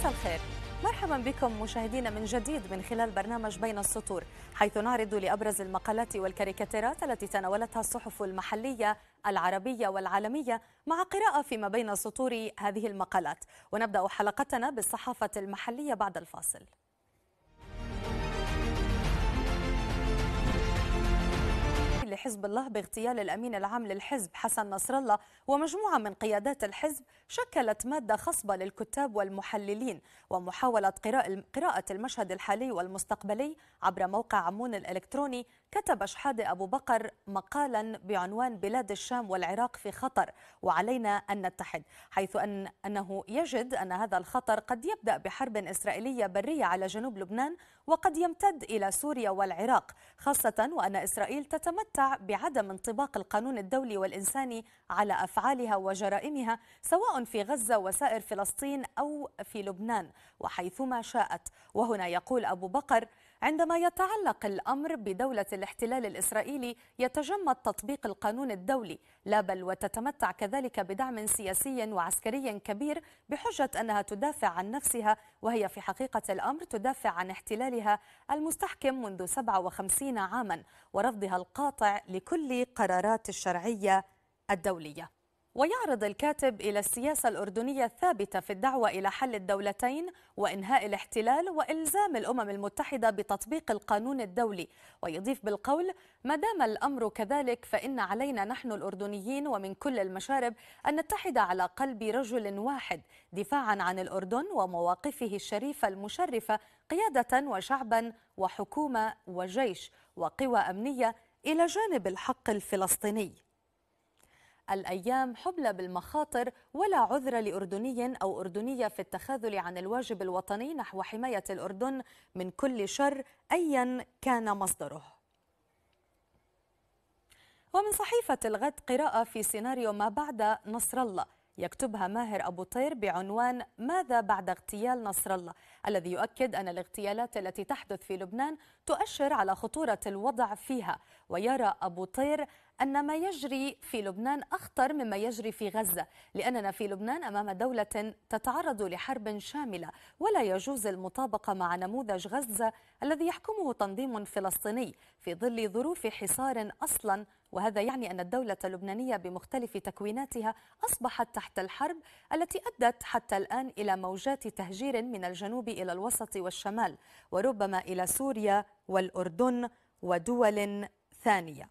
مساء الخير مرحبا بكم مشاهدينا من جديد من خلال برنامج بين السطور حيث نعرض لأبرز المقالات والكاريكاتيرات التي تناولتها الصحف المحلية العربية والعالمية مع قراءة فيما بين سطور هذه المقالات ونبدأ حلقتنا بالصحافة المحلية بعد الفاصل لحزب الله باغتيال الأمين العام للحزب حسن نصر الله ومجموعة من قيادات الحزب شكلت مادة خصبة للكتاب والمحللين ومحاولة قراءة المشهد الحالي والمستقبلي عبر موقع عمون الإلكتروني كتب شحاده أبو بكر مقالا بعنوان بلاد الشام والعراق في خطر وعلينا أن نتحد حيث أن أنه يجد أن هذا الخطر قد يبدأ بحرب إسرائيلية برية على جنوب لبنان وقد يمتد إلى سوريا والعراق خاصة وأن إسرائيل تتمتع بعدم انطباق القانون الدولي والإنساني على أفعالها وجرائمها سواء في غزة وسائر فلسطين أو في لبنان وحيثما شاءت وهنا يقول أبو بكر عندما يتعلق الأمر بدولة الاحتلال الإسرائيلي يتجمد تطبيق القانون الدولي لا بل وتتمتع كذلك بدعم سياسي وعسكري كبير بحجة أنها تدافع عن نفسها وهي في حقيقة الأمر تدافع عن احتلالها المستحكم منذ 57 عاما ورفضها القاطع لكل قرارات الشرعية الدولية ويعرض الكاتب إلى السياسة الأردنية الثابتة في الدعوة إلى حل الدولتين وإنهاء الاحتلال وإلزام الأمم المتحدة بتطبيق القانون الدولي ويضيف بالقول ما دام الأمر كذلك فإن علينا نحن الأردنيين ومن كل المشارب أن نتحد على قلب رجل واحد دفاعا عن الأردن ومواقفه الشريفة المشرفة قيادة وشعبا وحكومة وجيش وقوى أمنية إلى جانب الحق الفلسطيني الأيام حبلى بالمخاطر ولا عذر لأردني أو أردنية في التخاذل عن الواجب الوطني نحو حماية الأردن من كل شر أيا كان مصدره ومن صحيفة الغد قراءة في سيناريو ما بعد نصر الله يكتبها ماهر أبو طير بعنوان ماذا بعد اغتيال نصر الله الذي يؤكد أن الاغتيالات التي تحدث في لبنان تؤشر على خطورة الوضع فيها ويرى أبو طير أن ما يجري في لبنان أخطر مما يجري في غزة لأننا في لبنان أمام دولة تتعرض لحرب شاملة ولا يجوز المطابقة مع نموذج غزة الذي يحكمه تنظيم فلسطيني في ظل ظروف حصار أصلا وهذا يعني أن الدولة اللبنانية بمختلف تكويناتها أصبحت تحت الحرب التي أدت حتى الآن إلى موجات تهجير من الجنوب إلى الوسط والشمال وربما إلى سوريا والأردن ودول ثانيه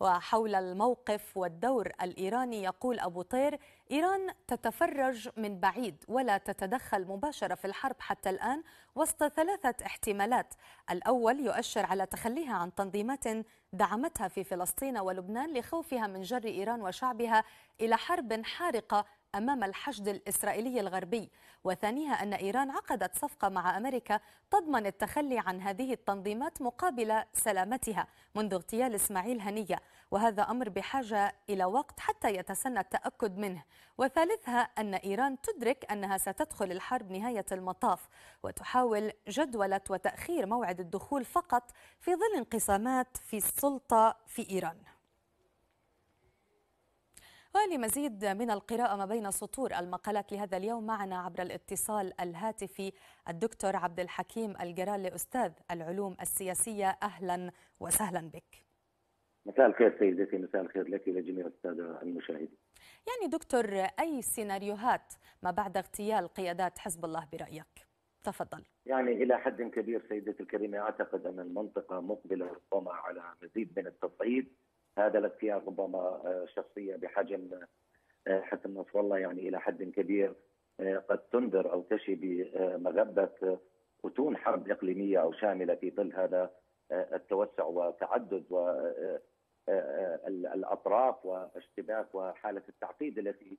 وحول الموقف والدور الإيراني يقول أبو طير إيران تتفرج من بعيد ولا تتدخل مباشرة في الحرب حتى الآن وسط ثلاثة احتمالات الأول يؤشر على تخليها عن تنظيمات دعمتها في فلسطين ولبنان لخوفها من جر إيران وشعبها إلى حرب حارقة أمام الحشد الإسرائيلي الغربي وثانيها أن إيران عقدت صفقة مع أمريكا تضمن التخلي عن هذه التنظيمات مقابل سلامتها منذ اغتيال إسماعيل هنية وهذا أمر بحاجة إلى وقت حتى يتسنى التأكد منه وثالثها أن إيران تدرك أنها ستدخل الحرب نهاية المطاف وتحاول جدولة وتأخير موعد الدخول فقط في ظل انقسامات في السلطة في إيران ولمزيد من القراءة ما بين سطور المقالات لهذا اليوم معنا عبر الاتصال الهاتفي الدكتور عبد الحكيم الجرال أستاذ العلوم السياسية أهلا وسهلا بك مساء الخير سيدتي مساء الخير لك ولجميع السادة المشاهدين يعني دكتور أي سيناريوهات ما بعد اغتيال قيادات حزب الله برأيك؟ تفضل يعني إلى حد كبير سيدتي الكريمة أعتقد أن المنطقة مقبلة ربما على مزيد من التصعيد هذا الاغتيال ربما آه، شخصيه بحجم آه، حسن نصر الله يعني الى حد كبير آه، قد تنذر او تشي بمغبه وتون حرب اقليميه او شامله في ظل هذا التوسع وتعدد و الاطراف واشتباك وحاله التعقيد التي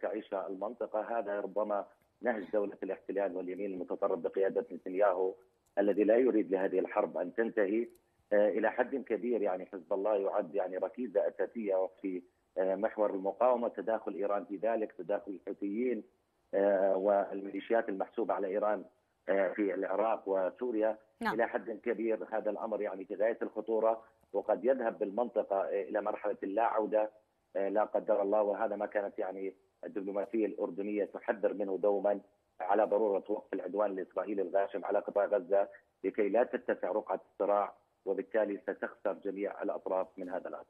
تعيشها المنطقه هذا ربما نهج دوله الاحتلال واليمين المتطرف بقياده نتنياهو الذي لا يريد لهذه الحرب ان تنتهي آه، الى حد كبير يعني حزب الله يعد يعني ركيزه اساسيه في آه، محور المقاومه تداخل ايران في ذلك تداخل الحوثيين آه، والميليشيات المحسوبه على ايران في العراق وسوريا نعم. الى حد كبير هذا الامر يعني في غايه الخطوره وقد يذهب بالمنطقه الى مرحله اللا عوده لا قدر الله وهذا ما كانت يعني الدبلوماسيه الاردنيه تحذر منه دوما على ضروره وقف العدوان الاسرائيلي الغاشم على قطاع غزه لكي لا تتسع رقعه الصراع وبالتالي ستخسر جميع الاطراف من هذا العدد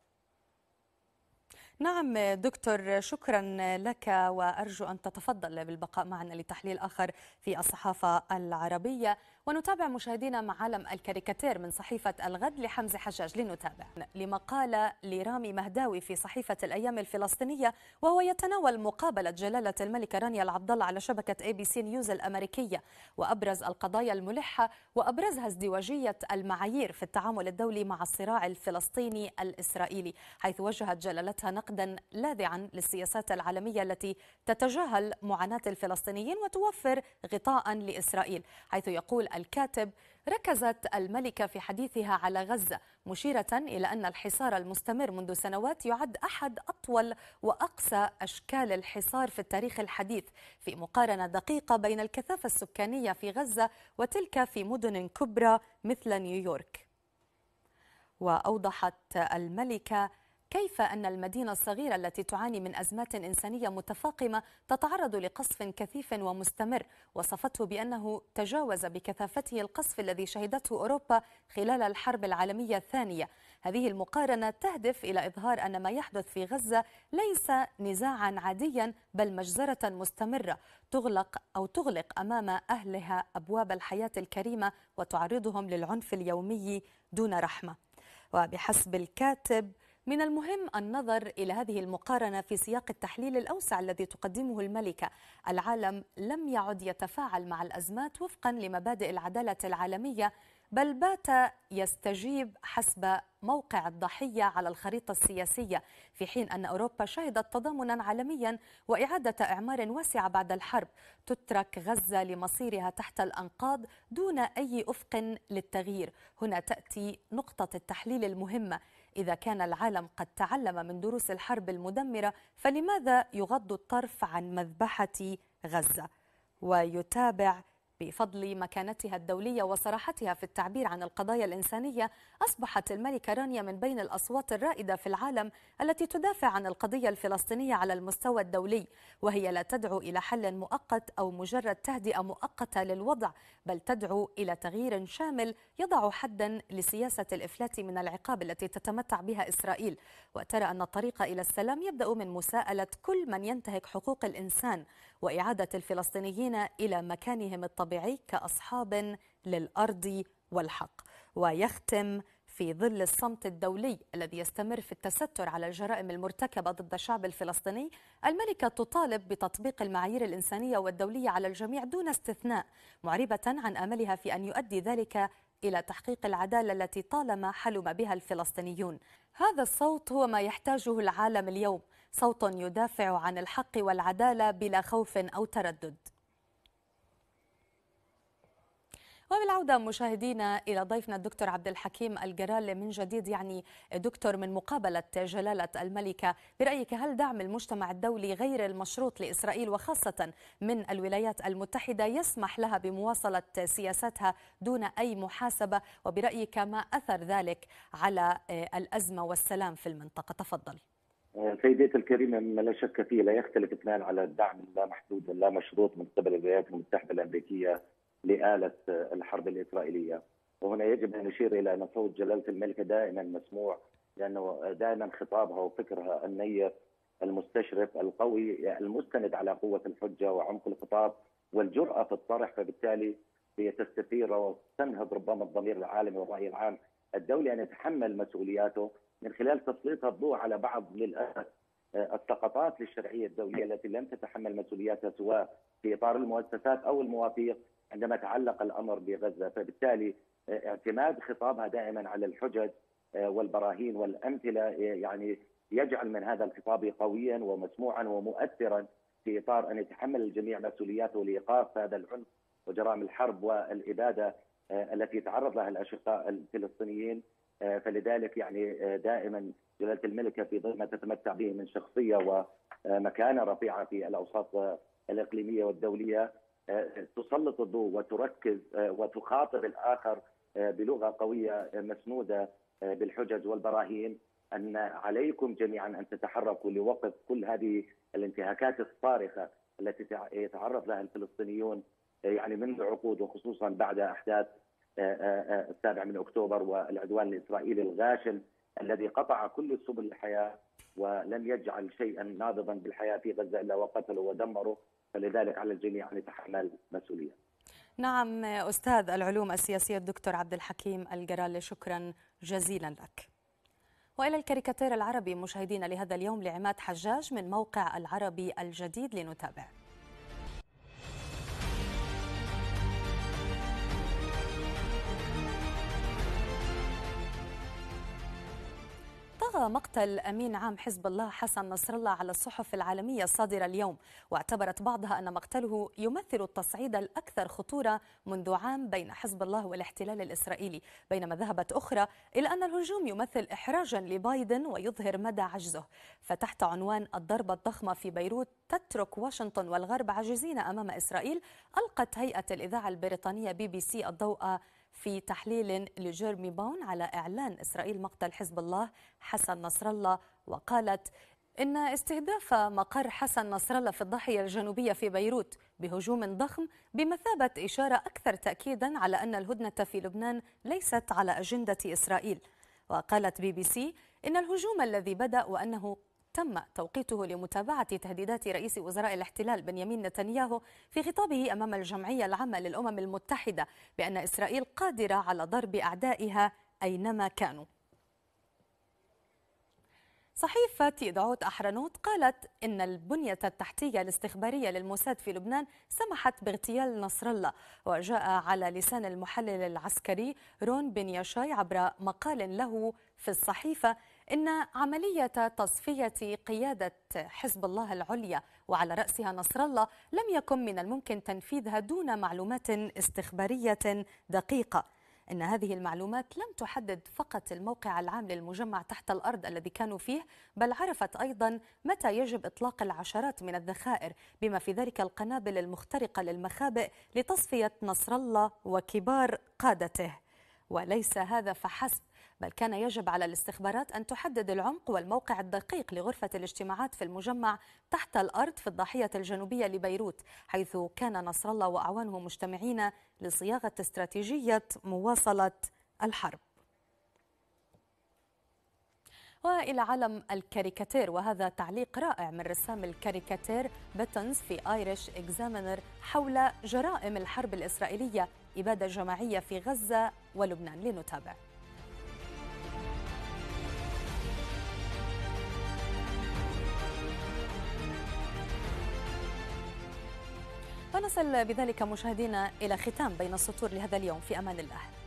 نعم دكتور شكرا لك وأرجو أن تتفضل بالبقاء معنا لتحليل آخر في الصحافة العربية ونتابع مشاهدينا مع عالم الكاريكاتير من صحيفة الغد لحمزة حجاج لنتابع لما قال لرامي مهداوي في صحيفة الأيام الفلسطينية وهو يتناول مقابلة جلالة الملكة رانيا العبدالله على شبكة اي بي سي نيوز الأمريكية وأبرز القضايا الملحة وأبرزها ازدواجية المعايير في التعامل الدولي مع الصراع الفلسطيني الإسرائيلي حيث وجهت جلالتها نقدا لاذعا للسياسات العالمية التي تتجاهل معاناة الفلسطينيين وتوفر غطاء لإسرائيل حيث يقول الكاتب ركزت الملكة في حديثها على غزة مشيرة إلى أن الحصار المستمر منذ سنوات يعد أحد أطول وأقسى أشكال الحصار في التاريخ الحديث في مقارنة دقيقة بين الكثافة السكانية في غزة وتلك في مدن كبرى مثل نيويورك وأوضحت الملكة كيف أن المدينة الصغيرة التي تعاني من أزمات إنسانية متفاقمة تتعرض لقصف كثيف ومستمر وصفته بأنه تجاوز بكثافته القصف الذي شهدته أوروبا خلال الحرب العالمية الثانية هذه المقارنة تهدف إلى إظهار أن ما يحدث في غزة ليس نزاعا عاديا بل مجزرة مستمرة تغلق أو تغلق أمام أهلها أبواب الحياة الكريمة وتعرضهم للعنف اليومي دون رحمة وبحسب الكاتب من المهم النظر إلى هذه المقارنة في سياق التحليل الأوسع الذي تقدمه الملكة العالم لم يعد يتفاعل مع الأزمات وفقا لمبادئ العدالة العالمية بل بات يستجيب حسب موقع الضحية على الخريطة السياسية في حين أن أوروبا شهدت تضامنا عالميا وإعادة إعمار واسعه بعد الحرب تترك غزة لمصيرها تحت الأنقاض دون أي أفق للتغيير هنا تأتي نقطة التحليل المهمة إذا كان العالم قد تعلم من دروس الحرب المدمرة فلماذا يغض الطرف عن مذبحة غزة ويتابع بفضل مكانتها الدولية وصراحتها في التعبير عن القضايا الإنسانية أصبحت الملكة رانيا من بين الأصوات الرائدة في العالم التي تدافع عن القضية الفلسطينية على المستوى الدولي وهي لا تدعو إلى حل مؤقت أو مجرد تهدئة مؤقتة للوضع بل تدعو إلى تغيير شامل يضع حدا لسياسة الإفلات من العقاب التي تتمتع بها إسرائيل وترى أن الطريق إلى السلام يبدأ من مساءلة كل من ينتهك حقوق الإنسان وإعادة الفلسطينيين إلى مكانهم الطبيعي كأصحاب للأرض والحق ويختم في ظل الصمت الدولي الذي يستمر في التستر على الجرائم المرتكبة ضد الشعب الفلسطيني الملكة تطالب بتطبيق المعايير الإنسانية والدولية على الجميع دون استثناء معربة عن أملها في أن يؤدي ذلك إلى تحقيق العدالة التي طالما حلم بها الفلسطينيون هذا الصوت هو ما يحتاجه العالم اليوم صوت يدافع عن الحق والعدالة بلا خوف أو تردد وبالعودة مشاهدينا إلى ضيفنا الدكتور عبد الحكيم الجرال من جديد يعني دكتور من مقابلة جلالة الملكة برأيك هل دعم المجتمع الدولي غير المشروط لإسرائيل وخاصة من الولايات المتحدة يسمح لها بمواصلة سياساتها دون أي محاسبة وبرأيك ما أثر ذلك على آه، الأزمة والسلام في المنطقة تفضل آه، سيدتي الكريمة مما لا شك فيه لا يختلف اثنان على الدعم اللامحدود اللامشروط من قبل الولايات المتحدة الأمريكية لآلة الحرب الإسرائيلية وهنا يجب أن نشير إلى أن صوت جلالة الملكة دائما مسموع لأنه دائما خطابها وفكرها النير المستشرف القوي المستند على قوة الحجة وعمق الخطاب والجرأة في الطرح فبالتالي هي تستثير وتنهض ربما الضمير العالمي والرأي العام الدولي يعني أن يتحمل مسؤولياته من خلال تسليط الضوء على بعض للأسف آه، السقطات للشرعية الدولية التي لم تتحمل مسؤولياتها سواء في إطار المؤسسات أو المواثيق عندما تعلق الامر بغزه فبالتالي آه، اعتماد خطابها دائما على الحجج آه، والبراهين والامثله آه، يعني يجعل من هذا الخطاب قويا ومسموعا ومؤثرا في اطار ان يتحمل الجميع مسؤولياته لايقاف هذا العنف وجرائم الحرب والاباده التي تعرض لها الاشقاء الفلسطينيين فلذلك يعني دائما جلاله الملكه في ظل ما تتمتع به من شخصيه ومكانه رفيعه في الاوساط الاقليميه والدوليه تسلط الضوء وتركز آه، وتخاطب الاخر آه، بلغه قويه آه، مسنوده بالحجج والبراهين ان عليكم جميعا ان تتحركوا لوقف كل هذه الانتهاكات الصارخه التي يتعرض لها الفلسطينيون يعني منذ عقود وخصوصا بعد احداث السابع من اكتوبر والعدوان الاسرائيلي الغاشم الذي قطع كل سبل الحياه ولم يجعل شيئا نابضا بالحياه في غزه الا وقتله ودمره فلذلك على الجميع ان يتحمل مسؤوليه. نعم استاذ العلوم السياسيه الدكتور عبد الحكيم الجرالي شكرا جزيلا لك. والى الكاريكاتير العربي مشاهدينا لهذا اليوم لعماد حجاج من موقع العربي الجديد لنتابع. صاغ مقتل أمين عام حزب الله حسن نصر الله على الصحف العالمية الصادرة اليوم واعتبرت بعضها أن مقتله يمثل التصعيد الأكثر خطورة منذ عام بين حزب الله والاحتلال الإسرائيلي بينما ذهبت أخرى إلى أن الهجوم يمثل إحراجا لبايدن ويظهر مدى عجزه فتحت عنوان الضربة الضخمة في بيروت تترك واشنطن والغرب عاجزين أمام إسرائيل ألقت هيئة الإذاعة البريطانية بي بي سي الضوء في تحليل لجيرمي باون على إعلان إسرائيل مقتل حزب الله حسن نصر الله وقالت إن استهداف مقر حسن نصر الله في الضاحية الجنوبية في بيروت بهجوم ضخم بمثابة إشارة أكثر تأكيدا على أن الهدنة في لبنان ليست على أجندة إسرائيل وقالت بي بي سي إن الهجوم الذي بدأ وأنه تم توقيته لمتابعة تهديدات رئيس وزراء الاحتلال بنيامين نتنياهو في خطابه أمام الجمعية العامة للأمم المتحدة بأن إسرائيل قادرة على ضرب أعدائها أينما كانوا صحيفة دعوت أحرنوت قالت إن البنية التحتية الاستخبارية للموساد في لبنان سمحت باغتيال نصر الله وجاء على لسان المحلل العسكري رون بن يشاي عبر مقال له في الصحيفة إن عملية تصفية قيادة حزب الله العليا وعلى رأسها نصر الله لم يكن من الممكن تنفيذها دون معلومات استخبارية دقيقة إن هذه المعلومات لم تحدد فقط الموقع العام للمجمع تحت الأرض الذي كانوا فيه بل عرفت أيضا متى يجب إطلاق العشرات من الذخائر بما في ذلك القنابل المخترقة للمخابئ لتصفية نصر الله وكبار قادته وليس هذا فحسب بل كان يجب على الاستخبارات أن تحدد العمق والموقع الدقيق لغرفة الاجتماعات في المجمع تحت الأرض في الضاحية الجنوبية لبيروت حيث كان نصر الله وأعوانه مجتمعين لصياغة استراتيجية مواصلة الحرب والى عالم الكاريكاتير وهذا تعليق رائع من رسام الكاريكاتير بيتنز في ايريش اكزامينر حول جرائم الحرب الاسرائيليه إبادة جماعية في غزة ولبنان لنتابع ونصل بذلك مشاهدينا إلى ختام بين السطور لهذا اليوم في أمان الله